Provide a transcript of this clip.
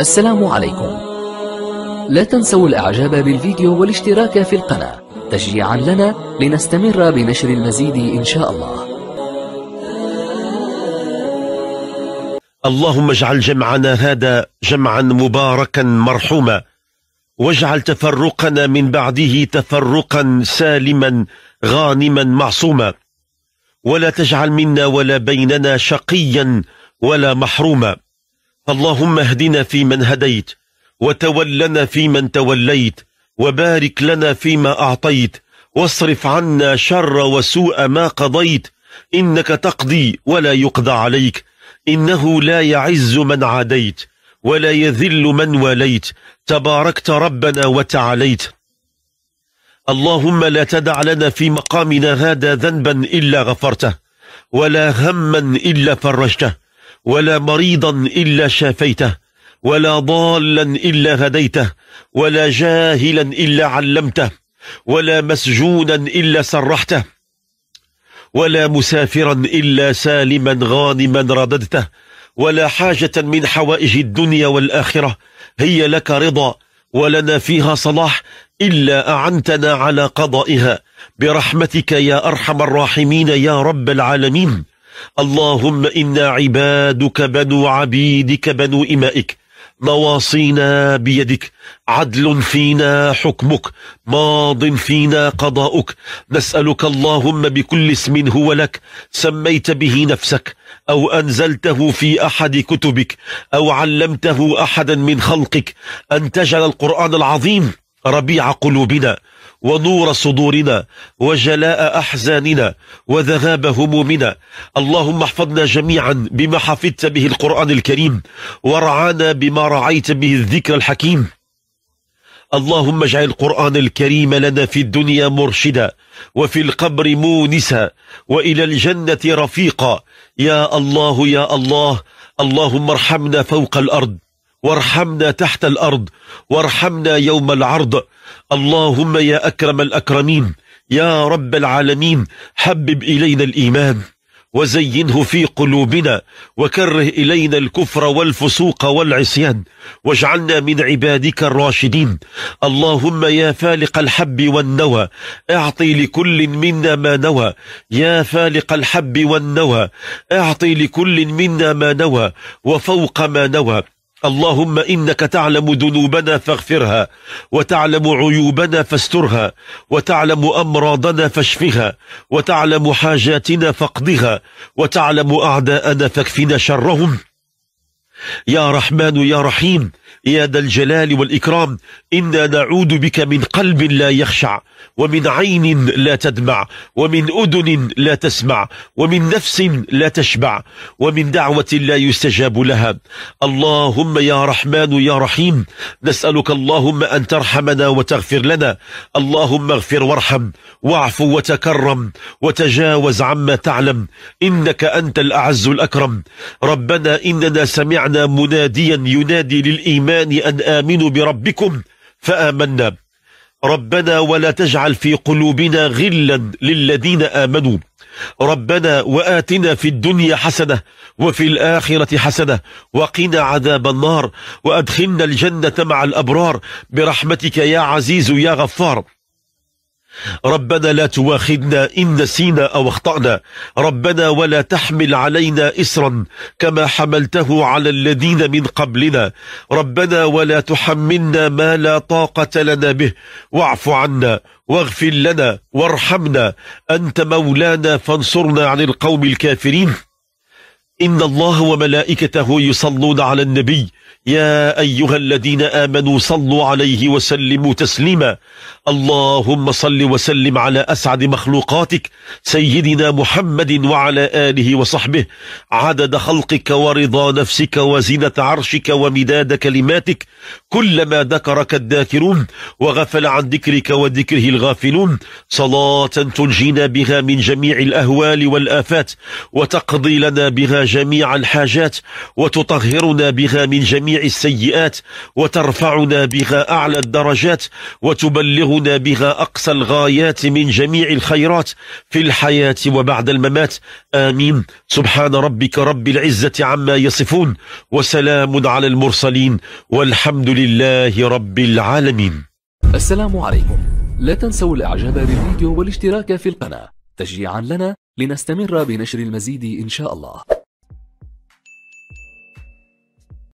السلام عليكم لا تنسوا الاعجاب بالفيديو والاشتراك في القناة تشجيعا لنا لنستمر بنشر المزيد إن شاء الله اللهم اجعل جمعنا هذا جمعا مباركا مرحوما واجعل تفرقنا من بعده تفرقا سالما غانما معصوما ولا تجعل منا ولا بيننا شقيا ولا محروما اللهم اهدنا فيمن هديت وتولنا فيمن توليت وبارك لنا فيما أعطيت واصرف عنا شر وسوء ما قضيت إنك تقضي ولا يقضى عليك إنه لا يعز من عاديت ولا يذل من واليت تباركت ربنا وتعاليت اللهم لا تدع لنا في مقامنا هذا ذنبا إلا غفرته ولا هما إلا فرجته ولا مريضا إلا شافيته ولا ضالا إلا هديته ولا جاهلا إلا علمته ولا مسجونا إلا سرحته ولا مسافرا إلا سالما غانما رددته ولا حاجة من حوائج الدنيا والآخرة هي لك رضا ولنا فيها صلاح إلا أعنتنا على قضائها برحمتك يا أرحم الراحمين يا رب العالمين اللهم إنا عبادك بنو عبيدك بنو إمائك مواصينا بيدك عدل فينا حكمك ماض فينا قضاؤك نسألك اللهم بكل اسم هو لك سميت به نفسك أو أنزلته في أحد كتبك أو علمته أحدا من خلقك أن تجعل القرآن العظيم ربيع قلوبنا ونور صدورنا وجلاء أحزاننا وذهاب همومنا اللهم احفظنا جميعا بما حفظت به القرآن الكريم ورعانا بما رعيت به الذكر الحكيم اللهم اجعل القرآن الكريم لنا في الدنيا مرشدا وفي القبر مونسا وإلى الجنة رفيقا يا الله يا الله اللهم ارحمنا فوق الأرض وارحمنا تحت الأرض وارحمنا يوم العرض اللهم يا أكرم الأكرمين يا رب العالمين حبب إلينا الإيمان وزينه في قلوبنا وكره إلينا الكفر والفسوق والعصيان واجعلنا من عبادك الراشدين اللهم يا فالق الحب والنوى اعطي لكل منا ما نوى يا فالق الحب والنوى اعطي لكل منا ما نوى وفوق ما نوى اللهم إنك تعلم ذنوبنا فاغفرها وتعلم عيوبنا فاسترها وتعلم أمراضنا فاشفها وتعلم حاجاتنا فاقضها وتعلم أعداءنا فاكفنا شرهم يا رحمن يا رحيم يا ذا الجلال والإكرام إنا نعوذ بك من قلب لا يخشع ومن عين لا تدمع ومن أذن لا تسمع ومن نفس لا تشبع ومن دعوة لا يستجاب لها اللهم يا رحمن يا رحيم نسألك اللهم أن ترحمنا وتغفر لنا اللهم اغفر وارحم واعف وتكرم وتجاوز عما تعلم إنك أنت الأعز الأكرم ربنا إننا سمعنا سمعنا مناديا ينادي للإيمان أن آمنوا بربكم فآمنا ربنا ولا تجعل في قلوبنا غلا للذين آمنوا ربنا وآتنا في الدنيا حسنة وفي الآخرة حسنة وقنا عذاب النار وأدخلنا الجنة مع الأبرار برحمتك يا عزيز يا غفار ربنا لا تواخذنا إن نسينا أو أخطأنا ربنا ولا تحمل علينا إسرا كما حملته على الذين من قبلنا ربنا ولا تحملنا ما لا طاقة لنا به واعف عنا واغفر لنا وارحمنا أنت مولانا فانصرنا عن القوم الكافرين إن الله وملائكته يصلون على النبي يا أيها الذين آمنوا صلوا عليه وسلموا تسليما اللهم صل وسلم على أسعد مخلوقاتك سيدنا محمد وعلى آله وصحبه عدد خلقك ورضا نفسك وزنة عرشك ومداد كلماتك كلما ذكرك الذاكرون وغفل عن ذكرك وذكره الغافلون صلاة تنجينا بها من جميع الأهوال والآفات وتقضي لنا بها جميع الحاجات وتطهرنا بها من جميع جميع السيئات وترفعنا بها أعلى الدرجات وتبلغنا بها أقصى الغايات من جميع الخيرات في الحياة وبعد الممات آمين سبحان ربك رب العزة عما يصفون وسلام على المرسلين والحمد لله رب العالمين السلام عليكم لا تنسوا الإعجاب بالفيديو والاشتراك في القناة تشجيعا لنا لنستمر بنشر المزيد إن شاء الله